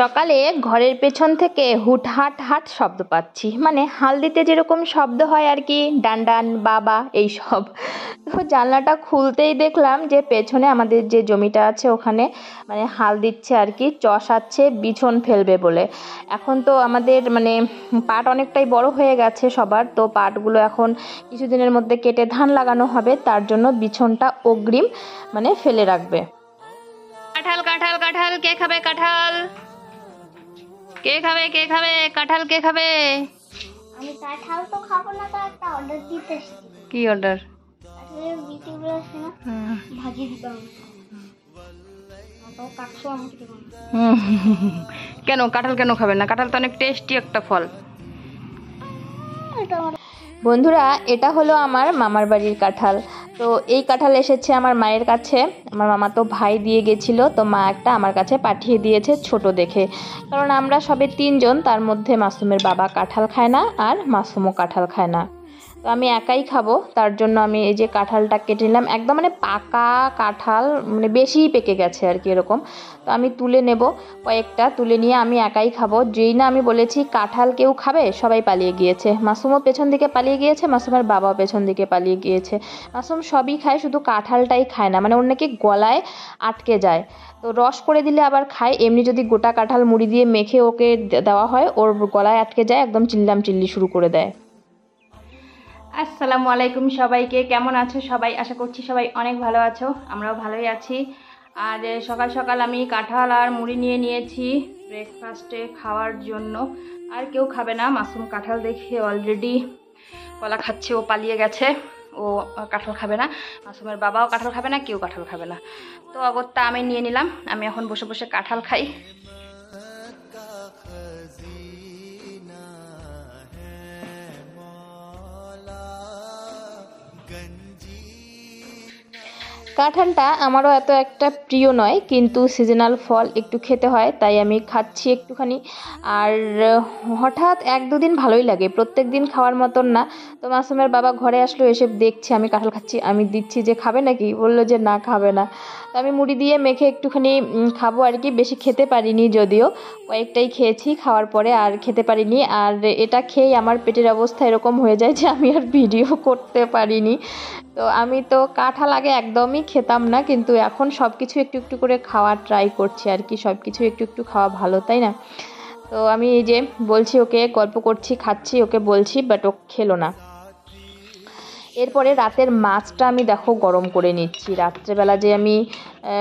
সকালে ঘরের পেছন থেকে হুট হাট শব্দ পাচ্ছি মানে হাল দিতে যেরকম শব্দ হয় আর কি ডান্ডান বাবা এই সব তো জানলাটা খুলতেই দেখলাম যে পেছনে আমাদের যে জমিটা আছে ওখানে মানে হাল দিচ্ছে আর কি চষাচ্ছে বিছন ফেলবে বলে এখন তো আমাদের মানে পাট অনেকটাই বড় হয়ে গেছে সবার তো পাটগুলো এখন কিছুদিনের মধ্যে কেটে ধান লাগানো হবে তার জন্য বিছনটা অগ্রিম মানে ফেলে রাখবে কাঁঠাল কাঁঠাল কাঁঠাল কে খাবে কাঁঠাল কে খাবে কে খাবে কাঁঠাল কে খাবে আমি কাঁঠাল তো খাবো না তো একটা অর্ডার দিতে কি অর্ডার কেন কাঁঠাল কেন খাবে না কাঁঠাল তো অনেক টেস্টি একটা ফল বন্ধুরা এটা হলো আমার মামার বাড়ির কাঁঠাল তো এই কাঁঠাল এসেছে আমার মায়ের কাছে আমার মামা তো ভাই দিয়ে গেছিল তো মা একটা আমার কাছে পাঠিয়ে দিয়েছে ছোট দেখে কারণ আমরা সবে তিনজন তার মধ্যে মাসুমের বাবা কাঁঠাল খায় না আর মাসুমও কাঁঠাল খায় না তো আমি একাই খাবো তার জন্য আমি এই যে কাঁঠালটা কেটে নিলাম একদম মানে পাকা কাঁঠাল মানে বেশি পেকে গেছে আর কি এরকম তো আমি তুলে নেব কয়েকটা তুলে নিয়ে আমি একাই খাবো যেই না আমি বলেছি কাঁঠাল কেউ খাবে সবাই পালিয়ে গিয়েছে মাসুমও পেছন দিকে পালিয়ে গিয়েছে মাসুমের বাবাও পেছন দিকে পালিয়ে গিয়েছে মাসুম সবই খায় শুধু কাঁঠালটাই খায় না মানে ওর নাকি গলায় আটকে যায় তো রস করে দিলে আবার খায় এমনি যদি গোটা কাঁঠাল মুড়ি দিয়ে মেখে ওকে দেওয়া হয় ওর গলায় আটকে যায় একদম চিল্লাম চিল্লি শুরু করে দেয় আসসালামু আলাইকুম সবাইকে কেমন আছো সবাই আশা করছি সবাই অনেক ভালো আছো আমরাও ভালোই আছি আর সকাল সকাল আমি কাঁঠাল আর মুড়ি নিয়ে নিয়েছি ব্রেকফাস্টে খাওয়ার জন্য আর কেউ খাবে না মাসুম কাঁঠাল দেখে অলরেডি কলা খাচ্ছে ও পালিয়ে গেছে ও কাঁঠাল খাবে না মাসুমের বাবাও কাঁঠাল খাবে না কেউ কাঁঠাল খাবে না তো অগত্যা আমি নিয়ে নিলাম আমি এখন বসে বসে কাঁঠাল খাই কাঁঠালটা আমারও এত একটা প্রিয় নয় কিন্তু সিজনাল ফল একটু খেতে হয় তাই আমি খাচ্ছি একটুখানি আর হঠাৎ এক দুদিন ভালোই লাগে প্রত্যেক দিন খাওয়ার মতন না তো মাসুমের বাবা ঘরে আসলো এসে দেখছে আমি কাঁঠাল খাচ্ছি আমি দিচ্ছি যে খাবে নাকি বললো যে না খাবে না তো আমি মুড়ি দিয়ে মেখে একটুখানি খাবো আর কি বেশি খেতে পারিনি যদিও কয়েকটাই খেয়েছি খাওয়ার পরে আর খেতে পারিনি আর এটা খেয়েই আমার পেটের অবস্থা এরকম হয়ে যায় যে আমি আর ভিডিও করতে পারিনি তো আমি তো কাঁঠা লাগে একদমই খেতাম না কিন্তু এখন সব কিছু একটু একটু করে খাওয়া ট্রাই করছি আর কি সব কিছু একটু একটু খাওয়া ভালো তাই না তো আমি এই যে বলছি ওকে গল্প করছি খাচ্ছি ওকে বলছি বাট ও খেলো না এরপরে রাতের মাছটা আমি দেখো গরম করে নিচ্ছি রাত্রেবেলা যে আমি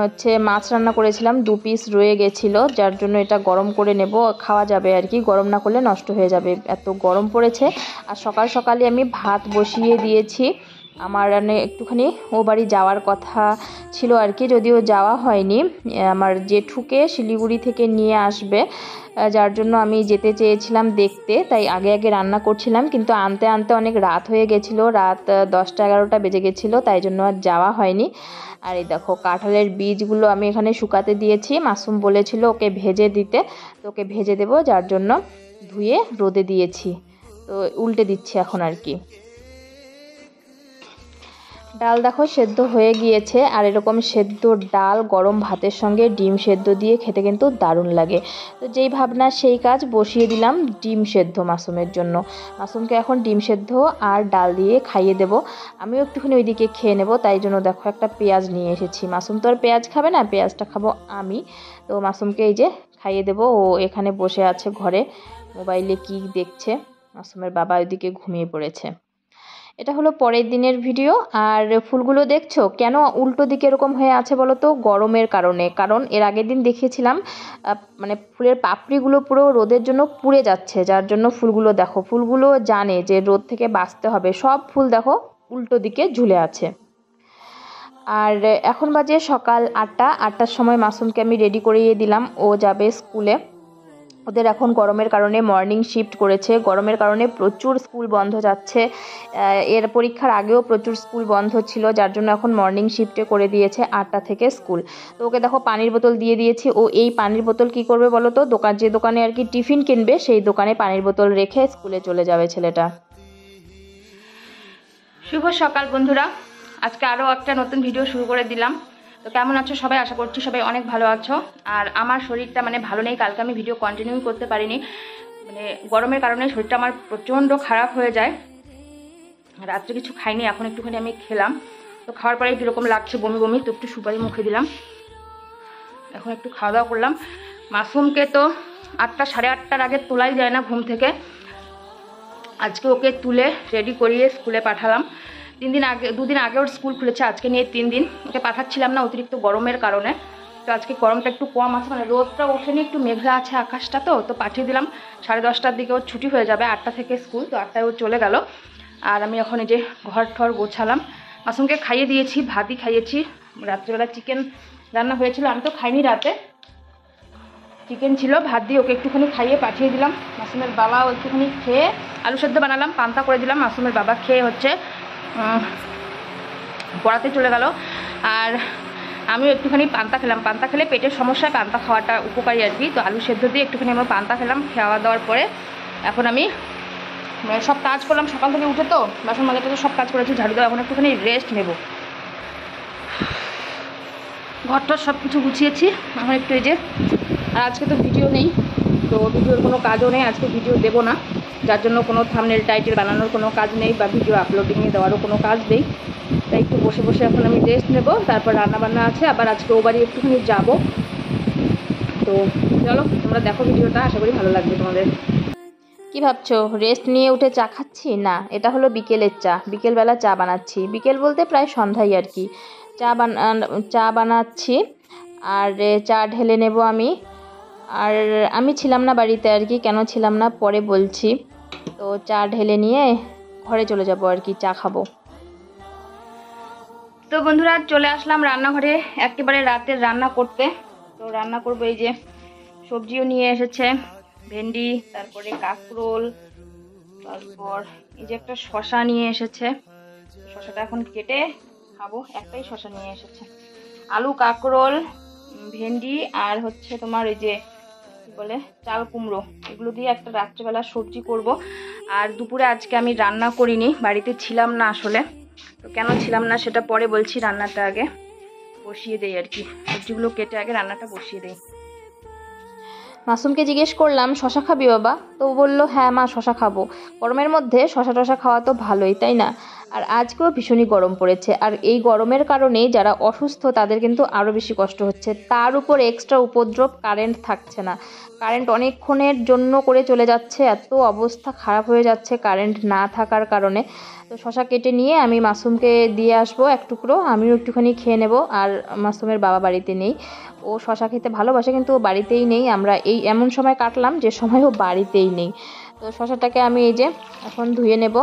হচ্ছে মাছ রান্না করেছিলাম দু পিস রয়ে গেছিলো যার জন্য এটা গরম করে নেব খাওয়া যাবে আর কি গরম না করলে নষ্ট হয়ে যাবে এত গরম পড়েছে আর সকাল সকালে আমি ভাত বসিয়ে দিয়েছি আমার মানে একটুখানি ও বাড়ি যাওয়ার কথা ছিল আর কি যদিও যাওয়া হয়নি আমার জেঠুকে শিলিগুড়ি থেকে নিয়ে আসবে যার জন্য আমি যেতে চেয়েছিলাম দেখতে তাই আগে আগে রান্না করছিলাম কিন্তু আনতে আনতে অনেক রাত হয়ে গেছিল রাত দশটা এগারোটা বেজে গেছিলো তাই জন্য আর যাওয়া হয়নি আর এই দেখো কাঁঠালের বীজগুলো আমি এখানে শুকাতে দিয়েছি মাসুম বলেছিল ওকে ভেজে দিতে তো ওকে ভেজে দেবো যার জন্য ধুয়ে রোদে দিয়েছি তো উল্টে দিচ্ছি এখন আর কি ডাল দেখো সেদ্ধ হয়ে গিয়েছে আর এরকম সেদ্ধ ডাল গরম ভাতের সঙ্গে ডিম সেদ্ধ দিয়ে খেতে কিন্তু দারুণ লাগে তো যেই ভাবনা সেই কাজ বসিয়ে দিলাম ডিম সেদ্ধ মাসুমের জন্য মাসুমকে এখন ডিম সেদ্ধ আর ডাল দিয়ে খাইয়ে দেব আমিও একটুখানি ওইদিকে খেয়ে নেব তাই জন্য দেখো একটা পেঁয়াজ নিয়ে এসেছি মাসুম তো আর পেঁয়াজ খাবে না পেঁয়াজটা খাবো আমি তো মাসুমকে এই যে খাইয়ে দেব ও এখানে বসে আছে ঘরে মোবাইলে কি দেখছে মাসুমের বাবা ওইদিকে ঘুমিয়ে পড়েছে এটা হলো পরের দিনের ভিডিও আর ফুলগুলো দেখছো কেন উল্টো দিকে এরকম হয়ে আছে বলো তো গরমের কারণে কারণ এর আগের দিন দেখিয়েছিলাম মানে ফুলের পাপড়িগুলো পুরো রোদের জন্য পুড়ে যাচ্ছে যার জন্য ফুলগুলো দেখো ফুলগুলো জানে যে রোদ থেকে বাঁচতে হবে সব ফুল দেখো উল্টো দিকে ঝুলে আছে আর এখন বাজে সকাল আটটা আটটার সময় মাসুমকে আমি রেডি করিয়ে দিলাম ও যাবে স্কুলে ওদের এখন গরমের কারণে মর্নিং শিফট করেছে গরমের কারণে প্রচুর স্কুল বন্ধ যাচ্ছে এর পরীক্ষার আগেও প্রচুর স্কুল বন্ধ ছিল যার জন্য এখন মর্নিং শিফটে করে দিয়েছে আটটা থেকে স্কুল তো ওকে দেখো পানির বোতল দিয়ে দিয়েছি ও এই পানির বোতল কি করবে বলো তো দোকান যে দোকানে আর কি টিফিন কিনবে সেই দোকানে পানির বোতল রেখে স্কুলে চলে যাবে ছেলেটা শুভ সকাল বন্ধুরা আজকে আরও একটা নতুন ভিডিও শুরু করে দিলাম তো কেমন আছো সবাই আশা করছি সবাই অনেক ভালো আছো আর আমার শরীরটা মানে ভালো নেই কালকে আমি ভিডিও কন্টিনিউ করতে পারিনি মানে গরমের কারণে শরীরটা আমার প্রচণ্ড খারাপ হয়ে যায় রাত্রে কিছু খাইনি এখন একটুখানি আমি খেলাম তো খাওয়ার পরে কীরকম লাগছে বমি বমি তো একটু সুপারি মুখে দিলাম এখন একটু খাওয়া দাওয়া করলাম মাসুমকে তো আটটা সাড়ে আটটার আগে তোলাই যায় না ঘুম থেকে আজকে ওকে তুলে রেডি করিয়ে স্কুলে পাঠালাম তিন দিন আগে দুদিন আগে ওর স্কুল খুলেছে আজকে নিয়ে তিন দিন ওকে পাঠাচ্ছিলাম না অতিরিক্ত গরমের কারণে তো আজকে গরমটা একটু কম আছে মানে রোদটা ওঠেনি একটু মেঘলা আছে আকাশটা তো তো পাঠিয়ে দিলাম সাড়ে দশটার দিকে ওর ছুটি হয়ে যাবে আটটা থেকে স্কুল তো আটটায় ও চলে গেল আর আমি এখন এই যে ঘর ঠর গোছালাম মাসুমকে খাইয়ে দিয়েছি ভাতই খাইয়েছি রাত্রিবেলা চিকেন রান্না হয়েছিল আমি তো খাইনি রাতে চিকেন ছিল ভাত দিয়ে ওকে একটুখানি খাইয়ে পাঠিয়ে দিলাম মাসুমের বাবা একটুখানি খেয়ে আলু সেদ্ধ বানালাম পান্তা করে দিলাম মাসুমের বাবা খেয়ে হচ্ছে পড়াতে চলে গেল আর আমি একটুখানি পান্তা খেলাম পান্তা খেলে পেটের সমস্যায় পান্তা খাওয়াটা উপকারী আর কি তো আলু সেদ্ধ দিয়ে একটুখানি আমার পান্তা খেলাম খাওয়া দাওয়ার পরে এখন আমি মানে সব কাজ করলাম সকাল থেকে উঠে তো বাসন মাঝে তো সব কাজ করেছি ঝাড়ু দেওয়া এখন একটুখানি রেস্ট নেব ঘরটার সব কিছু গুছিয়েছি এখন একটু এই যে আর আজকে তো ভিডিও নেই তো ভিডিওর কোনো কাজও নেই আজকে ভিডিও দেবো না যার জন্য কোনো থামনেল টাইটেল বানানোর কোনো কাজ নেই বা ভিডিও আপলোডিংয়ে দেওয়ারও কোনো কাজ নেই তাই একটু বসে বসে এখন আমি রেস্ট নেব তারপর রান্নাবান্না আছে আবার আজকে ও বাড়ি একটুখানি যাব তো চলো তোমরা দেখো ভিডিওটা আশা করি ভালো লাগবে তোমাদের কি ভাবছো রেস্ট নিয়ে উঠে চা খাচ্ছি না এটা হলো বিকেলের চা বিকেলবেলা চা বানাচ্ছি বিকেল বলতে প্রায় সন্ধ্যায় আর কি চা বানা চা বানাচ্ছি আর চা ঢেলে নেব আমি আর আমি ছিলাম না বাড়িতে আর কি কেন ছিলাম না পরে বলছি তো চা ঢেলে নিয়ে ঘরে চলে যাব আর কি চা খাবো তো বন্ধুরা চলে আসলাম রান্নাঘরে একেবারে রাতের রান্না করতে তো রান্না করবো এই যে সবজিও নিয়ে এসেছে ভেন্ডি তারপরে কাঁকরোল তারপর এই যে একটা শশা নিয়ে এসেছে শশাটা এখন কেটে খাবো একটাই শশা নিয়ে এসেছে আলু কাঁকরোল ভেন্ডি আর হচ্ছে তোমার এই যে কি বলে চাল কুমড়ো এগুলো দিয়ে একটা রাত্রেবেলা সবজি করব আর দুপুরে আজকে আমি রান্না করিনি বাড়িতে ছিলাম না আসলে তো কেন ছিলাম না সেটা পরে বলছি রান্নাটা আগে বসিয়ে দেই আর কি সবজিগুলো কেটে আগে রান্নাটা বসিয়ে দেয় মাসুমকে জিজ্ঞেস করলাম শশা খাবি বাবা তো বললো হ্যাঁ মা শশা খাবো গরমের মধ্যে শশা টশা খাওয়া তো ভালোই তাই না আর আজকেও ভীষণই গরম পড়েছে আর এই গরমের কারণে যারা অসুস্থ তাদের কিন্তু আরও বেশি কষ্ট হচ্ছে তার উপর এক্সট্রা উপদ্রব কারেন্ট থাকছে না কারেন্ট অনেকক্ষণের জন্য করে চলে যাচ্ছে এত অবস্থা খারাপ হয়ে যাচ্ছে কারেন্ট না থাকার কারণে তো শশা কেটে নিয়ে আমি মাসুমকে দিয়ে আসবো এক টুকরো আমিও একটুখানি খেয়ে নেব আর মাসুমের বাবা বাড়িতে নেই ও শশা খেতে ভালোবাসে কিন্তু বাড়িতেই নেই আমরা এই এমন সময় কাটলাম যে সময় ও বাড়িতেই নেই তো শশাটাকে আমি এই যে এখন ধুয়ে নেব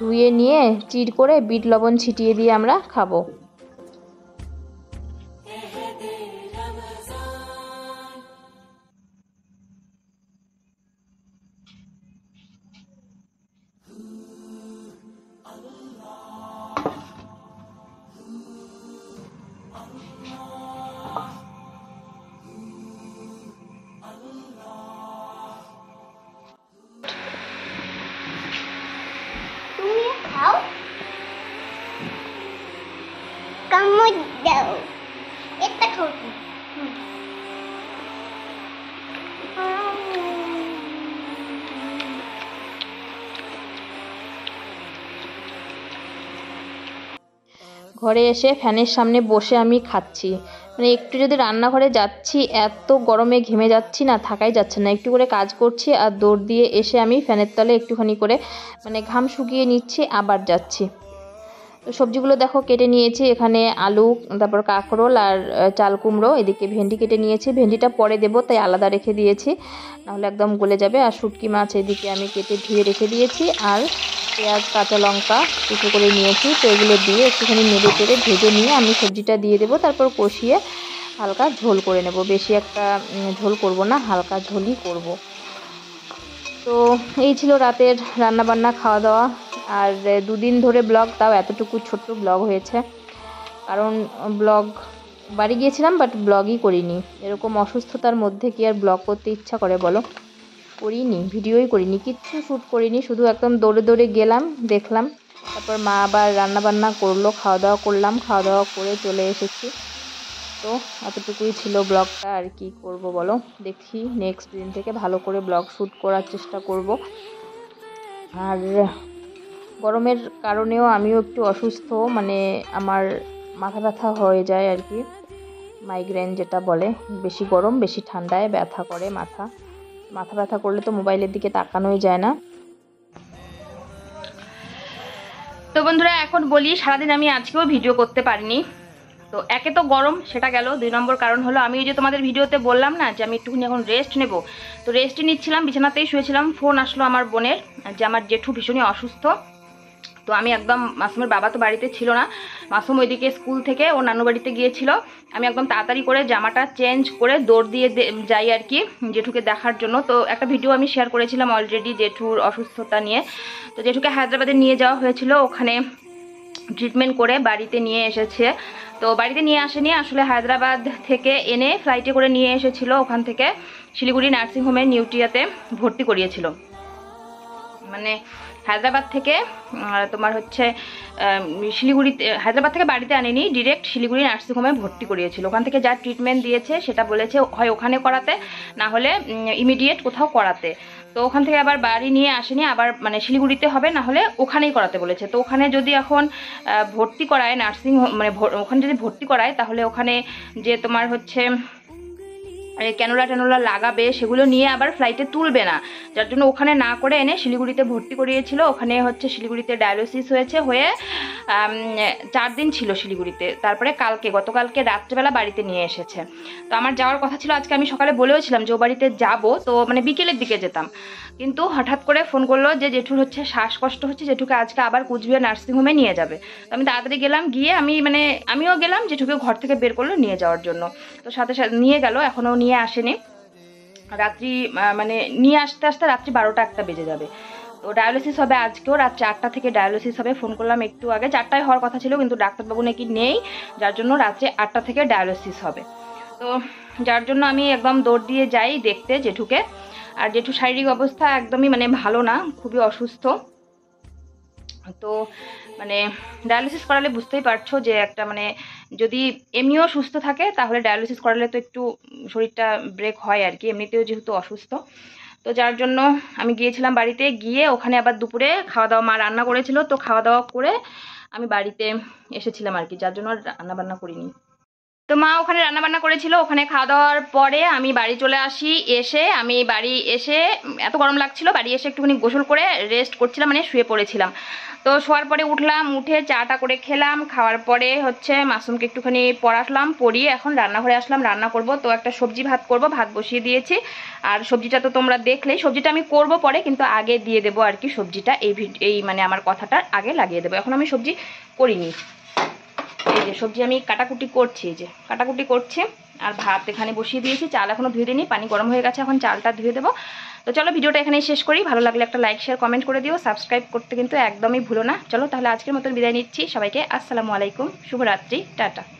ধুয়ে নিয়ে চির করে বিট লবণ ছিটিয়ে দিয়ে আমরা খাবো ঘরে এসে ফ্যানের সামনে বসে আমি খাচ্ছি মানে একটু যদি রান্নাঘরে যাচ্ছি এত গরমে ঘেমে যাচ্ছি না থাকাই যাচ্ছে না একটু করে কাজ করছি আর দৌড় দিয়ে এসে আমি ফ্যানের তলে একটুখানি করে মানে ঘাম শুকিয়ে নিচ্ছি আবার যাচ্ছি তো সবজিগুলো দেখো কেটে নিয়েছি এখানে আলু তারপর কাঁকরোল আর চাল কুমড়ো এদিকে ভেন্ডি কেটে নিয়েছি ভেন্ডিটা পরে দেব তাই আলাদা রেখে দিয়েছি নাহলে একদম গলে যাবে আর শুটকি মাছ এদিকে আমি কেটে ধুয়ে রেখে দিয়েছি আর পেঁয়াজ কাঁচা লঙ্কা কুচো করে নিয়েছি তো এগুলো দিয়ে একটুখানি নেড়ে চেড়ে ভেজে নিয়ে আমি সবজিটা দিয়ে দেবো তারপর কষিয়ে হালকা ঝোল করে নেব বেশি একটা ঝোল করব না হালকা ঝোলই করব তো এই ছিল রাতের রান্নাবান্না খাওয়া দাওয়া আর দুদিন ধরে ব্লগ তাও এতটুকু ছোট্ট ব্লগ হয়েছে কারণ ব্লগ বাড়ি গিয়েছিলাম বাট ব্লগই করিনি এরকম অসুস্থতার মধ্যে কি আর ব্লগ করতে ইচ্ছা করে বলো করিনি ভিডিওই করিনি কিচ্ছু শ্যুট করিনি শুধু একদম দৌড়ে দৌড়ে গেলাম দেখলাম তারপর মা আবার রান্না বান্না করলো খাওয়া দাওয়া করলাম খাওয়া দাওয়া করে চলে এসেছি তো এতটুকুই ছিল ব্লগটা আর কি করব বলো দেখি নেক্সট দিন থেকে ভালো করে ব্লগ শ্যুট করার চেষ্টা করব আর গরমের কারণেও আমিও একটু অসুস্থ মানে আমার মাথা ব্যথা হয়ে যায় আর কি মাইগ্রেন যেটা বলে বেশি গরম বেশি ঠান্ডায় ব্যথা করে মাথা মাথা ব্যথা করলে তো মোবাইলের দিকে তাকানোই যায় না তো বন্ধুরা এখন বলি সারাদিন আমি আজকেও ভিডিও করতে পারিনি তো একে তো গরম সেটা গেল দুই নম্বর কারণ হলো আমি ওই যে তোমাদের ভিডিওতে বললাম না যে আমি একটুখানি এখন রেস্ট নেব তো রেস্টই নিচ্ছিলাম বিছানাতেই শুয়েছিলাম ফোন আসলো আমার বোনের যে আমার জেঠু ভীষণই অসুস্থ তো আমি একদম মাসুমের বাবা তো বাড়িতে ছিল না মাসুম ওইদিকে স্কুল থেকে ওর নানু বাড়িতে গিয়েছিল আমি একদম তাড়াতাড়ি করে জামাটা চেঞ্জ করে দৌড় দিয়ে যাই আর কি জেঠুকে দেখার জন্য তো একটা ভিডিও আমি শেয়ার করেছিলাম অলরেডি জেঠুর অসুস্থতা নিয়ে তো জেঠুকে হায়দ্রাবাদে নিয়ে যাওয়া হয়েছিল ওখানে ট্রিটমেন্ট করে বাড়িতে নিয়ে এসেছে তো বাড়িতে নিয়ে আসেনি আসলে হায়দ্রাবাদ থেকে এনে ফ্লাইটে করে নিয়ে এসেছিল ওখান থেকে শিলিগুড়ি নার্সিংহোমে নিউটিয়াতে ভর্তি করিয়েছিল মানে হায়দ্রাবাদ থেকে তোমার হচ্ছে শিলিগুড়িতে হায়দ্রাবাদ থেকে বাড়িতে আনেনি ডিরেক্ট শিলিগুড়ি নার্সিংহোমে ভর্তি করিয়েছিল ওখান থেকে যা ট্রিটমেন্ট দিয়েছে সেটা বলেছে হয় ওখানে করাতে না হলে ইমিডিয়েট কোথাও করাতে তো ওখান থেকে আবার বাড়ি নিয়ে আসেনি আবার মানে শিলিগুড়িতে হবে না হলে ওখানেই করাতে বলেছে তো ওখানে যদি এখন ভর্তি করায় নার্সিং মানে ওখানে যদি ভর্তি করায় তাহলে ওখানে যে তোমার হচ্ছে ক্যানোলা ট্যানোলা লাগাবে সেগুলো নিয়ে আবার ফ্লাইটে তুলবে না যার জন্য ওখানে না করে এনে শিলিগুড়িতে ভর্তি করিয়েছিল ওখানে হচ্ছে শিলিগুড়িতে ডায়ালিসিস হয়েছে হয়ে চার দিন ছিল শিলিগুড়িতে তারপরে কালকে গতকালকে রাত্রেবেলা বাড়িতে নিয়ে এসেছে তো আমার যাওয়ার কথা ছিল আজকে আমি সকালে বলেওছিলাম যে ও বাড়িতে যাব তো মানে বিকেলের দিকে যেতাম কিন্তু হঠাৎ করে ফোন করলো যে জেঠুর হচ্ছে শ্বাসকষ্ট হচ্ছে জেঠুকে আজকে আবার কুচবিহার নার্সিংহোমে নিয়ে যাবে তো আমি তাড়াতাড়ি গেলাম গিয়ে আমি মানে আমিও গেলাম জেঠুকে ঘর থেকে বের করলো নিয়ে যাওয়ার জন্য তো সাথে সাথে নিয়ে গেল এখনও নিয়ে নিয়ে আসেনি রাত্রি মানে নিয়ে আসতে আসতে রাত্রি বারোটা একটা বেজে যাবে তো ডায়ালিসিস হবে আজকেও রাত চারটা থেকে ডায়ালিসিস হবে ফোন করলাম একটু আগে চারটায় হওয়ার কথা ছিল কিন্তু ডাক্তারবাবু নাকি নেই যার জন্য রাত্রে আটটা থেকে ডায়ালিসিস হবে তো যার জন্য আমি একদম দৌড় দিয়ে যাই দেখতে জেঠুকে আর জেঠু শারীরিক অবস্থা একদমই মানে ভালো না খুবই অসুস্থ তো মানে ডায়ালিসিস করালে বুঝতেই পারছো যে একটা মানে যদি এমনিও সুস্থ থাকে তাহলে ডায়ালিসিস করালে তো একটু শরীরটা ব্রেক হয় আর কি এমনিতেও যেহেতু অসুস্থ তো যার জন্য আমি গিয়েছিলাম বাড়িতে গিয়ে ওখানে আবার দুপুরে খাওয়া দাওয়া মা রান্না করেছিল তো খাওয়া দাওয়া করে আমি বাড়িতে এসেছিলাম আর কি যার জন্য রান্না বান্না করিনি তো মা ওখানে রান্না বান্না করেছিল ওখানে খাওয়া দাওয়ার পরে আমি বাড়ি চলে আসি এসে আমি বাড়ি এসে এত গরম লাগছিল বাড়ি এসে একটুখানি গোসল করে রেস্ট করছিলাম মানে শুয়ে পড়েছিলাম তো শোয়ার পরে উঠলাম উঠে চাটা করে খেলাম খাওয়ার পরে হচ্ছে মাসুমকে একটুখানি পড়াশলাম পড়িয়ে এখন রান্নাঘরে আসলাম রান্না করব তো একটা সবজি ভাত করব ভাত বসিয়ে দিয়েছি আর সবজিটা তো তোমরা দেখলেই সবজিটা আমি করব পরে কিন্তু আগে দিয়ে দেবো আর কি সবজিটা এই এই মানে আমার কথাটা আগে লাগিয়ে দেবো এখন আমি সবজি করিনি এই যে সবজি আমি কাটাকুটি করছি এই যে কাটাকুটি করছে আর ভাত এখানে বসিয়ে দিয়েছি চাল এখনও ধুয়ে দিইনি পানি গরম হয়ে গেছে এখন চালটা ধুয়ে দেবো তো চলো ভিডিওটা এখানেই শেষ করি ভালো লাগলে একটা লাইক শেয়ার কমেন্ট করে দিও সাবস্ক্রাইব করতে কিন্তু একদমই ভুলো না চলো তাহলে আজকের মতন বিদায় নিচ্ছি সবাইকে আসসালামু আলাইকুম শুভরাত্রি টাটা